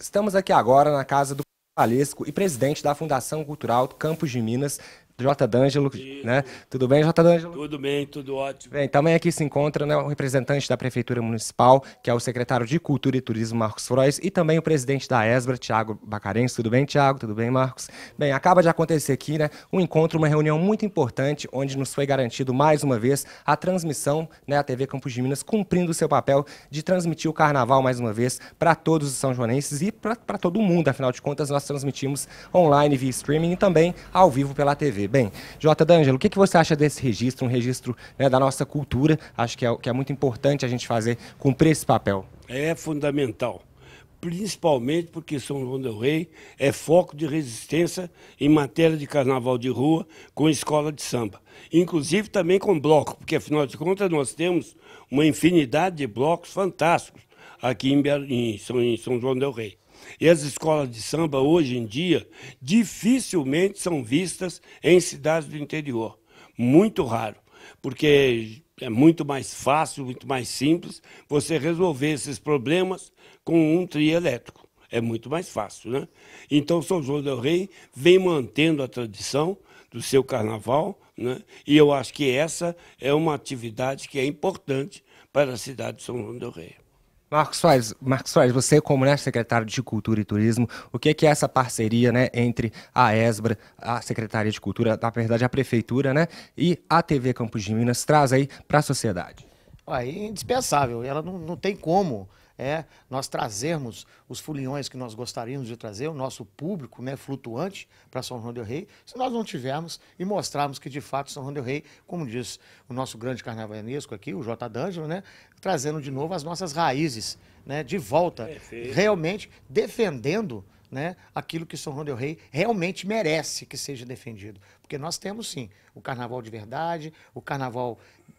Estamos aqui agora na casa do Palesco e presidente da Fundação Cultural Campos de Minas, J. D'Angelo, né? Tudo bem, J. D'Angelo? Tudo bem, tudo ótimo. Bem, também aqui se encontra né, o representante da Prefeitura Municipal, que é o secretário de Cultura e Turismo, Marcos Frois, e também o presidente da ESBRA, Tiago Bacarense. Tudo bem, Tiago? Tudo bem, Marcos? Bem, acaba de acontecer aqui né, um encontro, uma reunião muito importante, onde nos foi garantido mais uma vez a transmissão, né, a TV Campos de Minas cumprindo o seu papel de transmitir o carnaval mais uma vez para todos os são joanenses e para todo mundo, afinal de contas nós transmitimos online via streaming e também ao vivo pela TV. Bem, Jota D'Angelo, o que, que, você acha desse registro, um registro né, da nossa cultura? Acho que é, que é muito importante a gente fazer, cumprir esse papel. É fundamental principalmente porque São João del Rei é foco de resistência em matéria de carnaval de rua com escola de samba. Inclusive também com bloco, porque afinal de contas nós temos uma infinidade de blocos fantásticos aqui em, São, João del Rei. E as escolas de samba, hoje em dia, dificilmente são vistas em cidades do interior. Muito raro, porque é muito mais fácil, muito mais simples você resolver esses problemas com um trio elétrico. É muito mais fácil, né? Então, São João del Rey vem mantendo a tradição do seu carnaval, né? E eu acho que essa é uma atividade que é importante para a cidade de São João del Rey. Marcos Soares, Marcos Soares, você como né, secretário de Cultura e Turismo, o que é, que é essa parceria né, entre a ESBRA, a Secretaria de Cultura, na verdade a Prefeitura, né, e a TV Campos de Minas traz aí para a sociedade? É indispensável, ela não, não tem como é nós trazermos os fulhões que nós gostaríamos de trazer, o nosso público né, flutuante para São João del Rei, se nós não tivermos e mostrarmos que de fato São João del Rei, como diz o nosso grande carnavanesco aqui, o J. D'Angelo, né, trazendo de novo as nossas raízes né, de volta, Perfeito. realmente defendendo né, aquilo que São João del Rei realmente merece que seja defendido. Porque nós temos sim o carnaval de verdade, o carnaval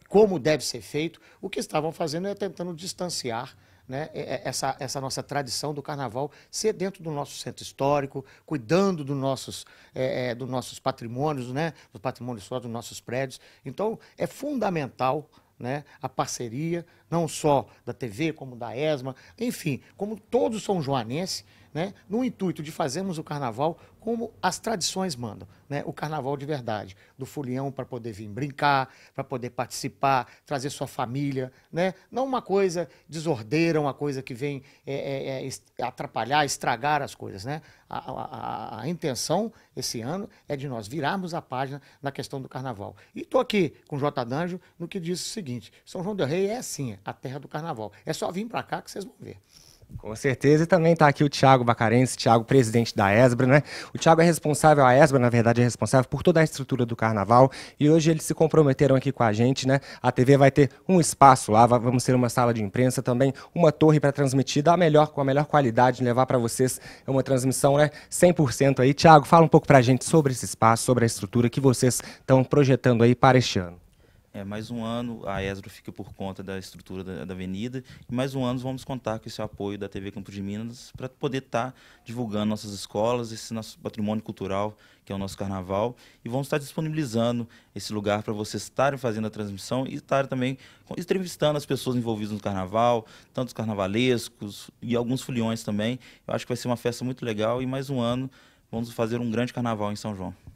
como deve ser feito. O que estavam fazendo é tentando distanciar né, é, é, essa, essa nossa tradição do carnaval ser dentro do nosso centro histórico, cuidando dos nossos, é, é dos nossos patrimônios, né, do patrimônio histórico, dos nossos prédios. Então, é fundamental né, a parceria, não só da TV, como da ESMA, enfim, como todo São Joanense né, no intuito de fazermos o carnaval como as tradições mandam, né, o carnaval de verdade, do folião para poder vir brincar, para poder participar, trazer sua família, né, não uma coisa desordeira, uma coisa que vem é, é, é atrapalhar, estragar as coisas, né, a, a, a, intenção esse ano é de nós virarmos a página na questão do carnaval. E estou aqui com o Jota Danjo no que diz o seguinte: São João Del Rei é assim, a terra do carnaval. É só vir para cá que vocês vão ver. Com certeza, e também está aqui o Tiago Bacarense, Tiago, presidente da ESBRA, né? O Tiago é responsável, a ESBRA, na verdade, é responsável por toda a estrutura do carnaval, e hoje eles se comprometeram aqui com a gente, né? A TV vai ter um espaço lá, vamos ter uma sala de imprensa também, uma torre para transmitir, da melhor, com a melhor qualidade, levar para vocês é uma transmissão, né? 100% aí. Tiago, fala um pouco para a gente sobre esse espaço, sobre a estrutura que vocês estão projetando aí para este ano. É, mais um ano a ESRO fica por conta da estrutura da, da, avenida e mais um ano vamos contar com esse apoio da TV Campo de Minas para poder estar tá divulgando nossas escolas, esse nosso patrimônio cultural, que é o nosso carnaval, e vamos estar tá disponibilizando esse lugar para vocês estarem fazendo a transmissão e estarem também entrevistando as pessoas envolvidas no carnaval, tanto os carnavalescos e alguns foliões também. Eu acho que vai ser uma festa muito legal e mais um ano vamos fazer um grande carnaval em São João.